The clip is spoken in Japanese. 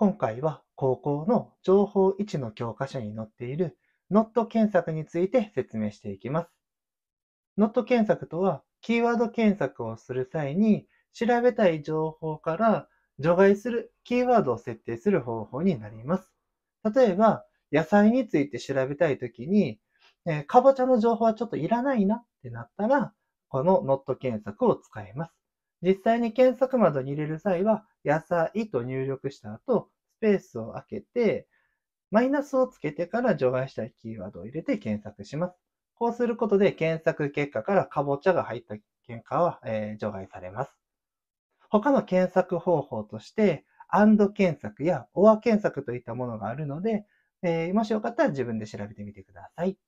今回は高校の情報1の教科書に載っている NOT 検索について説明していきます。ノット検索とは、キーワード検索をする際に、調べたい情報から除外するキーワードを設定する方法になります。例えば、野菜について調べたいときに、えー、かぼちゃの情報はちょっといらないなってなったら、このノット検索を使います。実際に検索窓に入れる際は、野菜と入力した後、スペースを空けて、マイナスをつけてから除外したいキーワードを入れて検索します。こうすることで検索結果からかぼちゃが入った結果は、え除外されます。他の検索方法として、アンド検索やオア検索といったものがあるので、えもしよかったら自分で調べてみてください。